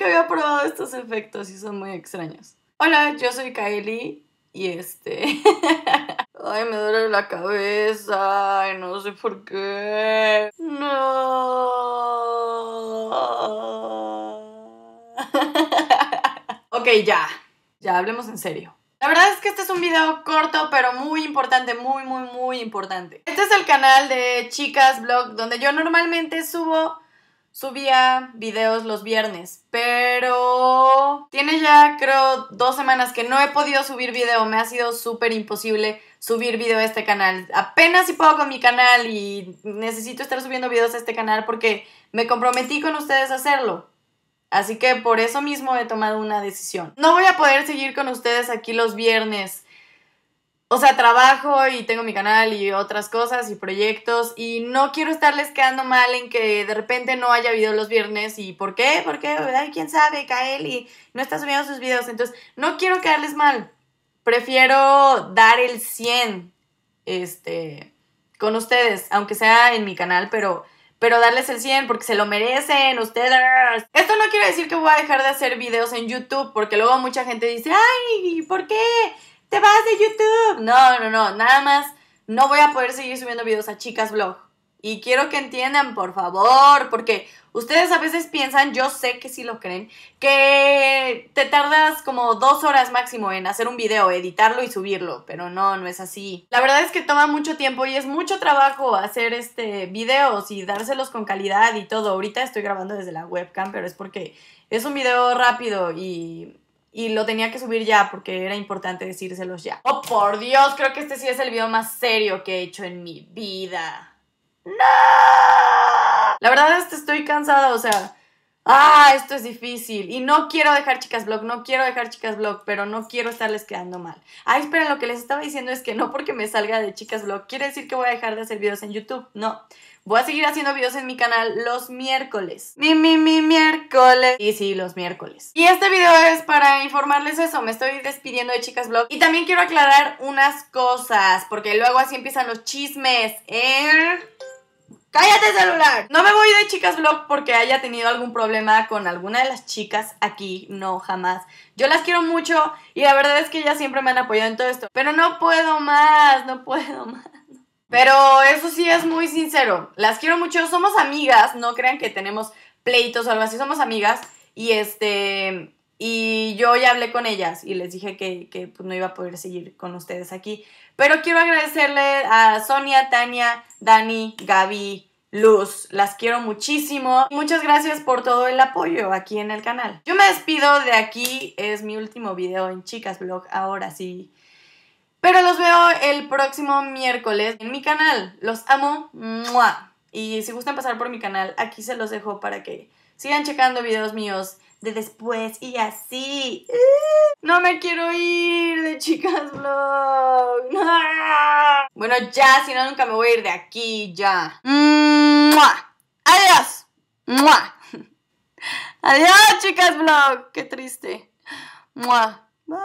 Que había probado estos efectos y son muy extraños. Hola, yo soy Kylie y este... Ay, me duele la cabeza. y no sé por qué. No. ok, ya. Ya hablemos en serio. La verdad es que este es un video corto, pero muy importante, muy, muy, muy importante. Este es el canal de Chicas Blog, donde yo normalmente subo subía videos los viernes, pero tiene ya creo dos semanas que no he podido subir video, me ha sido súper imposible subir video a este canal. Apenas si puedo con mi canal y necesito estar subiendo videos a este canal porque me comprometí con ustedes a hacerlo. Así que por eso mismo he tomado una decisión. No voy a poder seguir con ustedes aquí los viernes o sea, trabajo y tengo mi canal y otras cosas y proyectos y no quiero estarles quedando mal en que de repente no haya video los viernes y ¿por qué? ¿Por qué? Ay, quién sabe, Kael y no está subiendo sus videos, entonces no quiero quedarles mal. Prefiero dar el 100 este con ustedes, aunque sea en mi canal, pero pero darles el 100 porque se lo merecen ustedes. Esto no quiere decir que voy a dejar de hacer videos en YouTube porque luego mucha gente dice, "Ay, ¿por qué? te vas de YouTube. No, no, no, nada más, no voy a poder seguir subiendo videos a Chicas Blog. Y quiero que entiendan, por favor, porque ustedes a veces piensan, yo sé que sí lo creen, que te tardas como dos horas máximo en hacer un video, editarlo y subirlo, pero no, no es así. La verdad es que toma mucho tiempo y es mucho trabajo hacer este videos y dárselos con calidad y todo. Ahorita estoy grabando desde la webcam, pero es porque es un video rápido y y lo tenía que subir ya porque era importante decírselos ya. Oh, por Dios, creo que este sí es el video más serio que he hecho en mi vida. ¡No! La verdad es que estoy cansada, o sea, ah, esto es difícil y no quiero dejar chicas blog, no quiero dejar chicas blog, pero no quiero estarles quedando mal. Ah, esperen, lo que les estaba diciendo es que no porque me salga de chicas blog quiere decir que voy a dejar de hacer videos en YouTube, no. Voy a seguir haciendo videos en mi canal los miércoles. Mi, mi, mi, miércoles. Y sí, los miércoles. Y este video es para informarles eso. Me estoy despidiendo de Chicas Blog. Y también quiero aclarar unas cosas, porque luego así empiezan los chismes. ¿eh? ¡Cállate celular! No me voy de Chicas Vlog porque haya tenido algún problema con alguna de las chicas aquí, no, jamás. Yo las quiero mucho y la verdad es que ellas siempre me han apoyado en todo esto. Pero no puedo más, no puedo más. Pero eso sí es muy sincero. Las quiero mucho, somos amigas, no crean que tenemos pleitos o algo así, somos amigas. Y este, y yo ya hablé con ellas y les dije que, pues, no iba a poder seguir con ustedes aquí. Pero quiero agradecerle a Sonia, Tania, Dani, Gaby, Luz, las quiero muchísimo. Muchas gracias por todo el apoyo aquí en el canal. Yo me despido de aquí, es mi último video en Chicas Vlog, ahora sí. Pero los veo el próximo miércoles en mi canal. Los amo. Y si gustan pasar por mi canal, aquí se los dejo para que sigan checando videos míos de después y así. No me quiero ir de chicas vlog. Bueno, ya, si no, nunca me voy a ir de aquí, ya. Adiós. Adiós, chicas vlog. Qué triste. Bye.